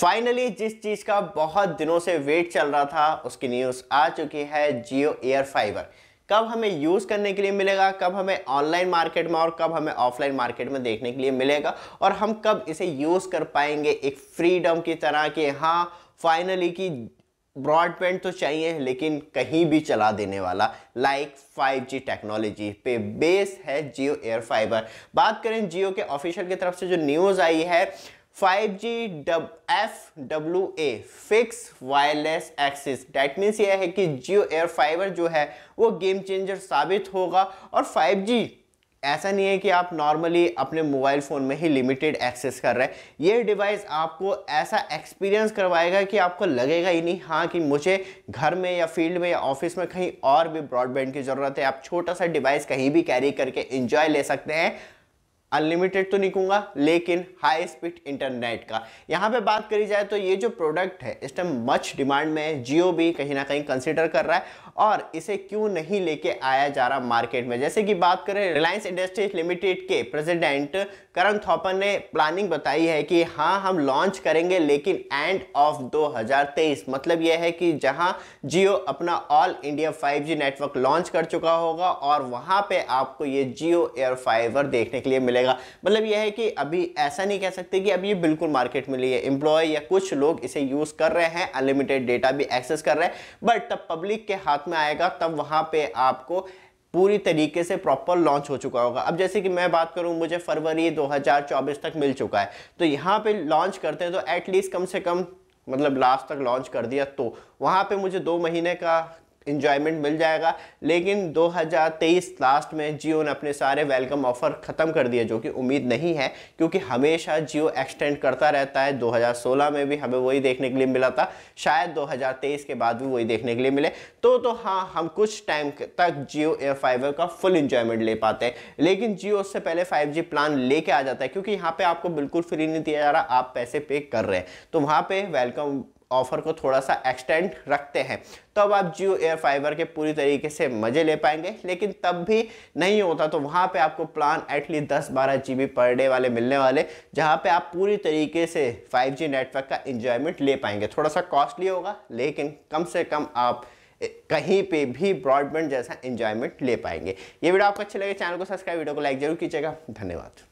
finally जिस चीज़ का बहुत दिनों से वेट चल रहा था उसकी न्यूज़ आ चुकी है जियो एयर फाइबर कब हमें यूज़ करने के लिए मिलेगा कब हमें ऑनलाइन मार्केट में और कब हमें ऑफलाइन मार्केट में देखने के लिए मिलेगा और हम कब इसे यूज़ कर पाएंगे एक फ्रीडम की तरह कि हाँ फाइनली कि ब्रॉडबैंड तो चाहिए लेकिन कहीं भी चला देने वाला लाइक 5G टेक्नोलॉजी पे बेस है जियो एयर फाइबर बात करें जियो के ऑफिशियल की तरफ से जो न्यूज़ आई है 5G जी डब F W A fixed wireless access that means यह है कि जियो एयर फाइबर जो है वो गेम चेंजर साबित होगा और 5G ऐसा नहीं है कि आप नॉर्मली अपने मोबाइल फ़ोन में ही लिमिटेड एक्सेस कर रहे हैं ये डिवाइस आपको ऐसा एक्सपीरियंस करवाएगा कि आपको लगेगा ही नहीं हाँ कि मुझे घर में या फील्ड में या ऑफिस में कहीं और भी ब्रॉडबैंड की ज़रूरत है आप छोटा सा डिवाइस कहीं भी कैरी करके इंजॉय ले सकते हैं अनलिमिटेड तो नहीं कहूँगा लेकिन हाई स्पीड इंटरनेट का यहाँ पे बात करी जाए तो ये जो प्रोडक्ट है इस टाइम मच डिमांड में है जियो भी कहीं ना कहीं कंसिडर कर रहा है और इसे क्यों नहीं लेके आया जा रहा मार्केट में जैसे कि बात करें रिलायंस इंडस्ट्रीज लिमिटेड के प्रेसिडेंट करण थोपन ने प्लानिंग बताई है कि हाँ हम लॉन्च करेंगे लेकिन एंड ऑफ 2023 मतलब यह है कि जहाँ जियो अपना all India 5G network launch कर चुका होगा और वहाँ पे आपको ये जियो एयर फाइवर देखने के लिए मिले मिलेगा मतलब यह है कि अभी ऐसा नहीं कह सकते कि अभी ये बिल्कुल मार्केट में लिए एम्प्लॉय या कुछ लोग इसे यूज़ कर रहे हैं अनलिमिटेड डेटा भी एक्सेस कर रहे हैं बट तब पब्लिक के हाथ में आएगा तब वहां पर आपको पूरी तरीके से प्रॉपर लॉन्च हो चुका होगा अब जैसे कि मैं बात करूं मुझे फरवरी 2024 तक मिल चुका है तो यहाँ पे लॉन्च करते हैं तो एटलीस्ट कम से कम मतलब लास्ट तक लॉन्च कर दिया तो वहाँ पे मुझे दो महीने का इन्जॉयमेंट मिल जाएगा लेकिन 2023 लास्ट में जियो ने अपने सारे वेलकम ऑफ़र ख़त्म कर दिए जो कि उम्मीद नहीं है क्योंकि हमेशा जियो एक्सटेंड करता रहता है 2016 में भी हमें वही देखने के लिए मिला था शायद 2023 के बाद भी वही देखने के लिए मिले तो तो हाँ हम कुछ टाइम तक जियो एयर फाइवर का फुल इन्जॉयमेंट ले पाते हैं लेकिन जियो उससे पहले फाइव प्लान लेके आ जाता है क्योंकि यहाँ पर आपको बिल्कुल फ्री नहीं दिया जा रहा आप पैसे पे कर रहे हैं तो वहाँ पर वेलकम ऑफर को थोड़ा सा एक्सटेंड रखते हैं तब आप जियो एयर फाइबर के पूरी तरीके से मज़े ले पाएंगे लेकिन तब भी नहीं होता तो वहाँ पे आपको प्लान एटलीस्ट दस बारह जी पर डे वाले मिलने वाले जहाँ पे आप पूरी तरीके से 5G नेटवर्क का इंजॉयमेंट ले पाएंगे थोड़ा सा कॉस्टली होगा लेकिन कम से कम आप कहीं पे भी ब्रॉडबैंड जैसा इंजॉयमेंट ले पाएंगे ये वीडियो आपको अच्छे लगे चैनल को सब्सक्राइब वीडियो को लाइक जरूर कीजिएगा धन्यवाद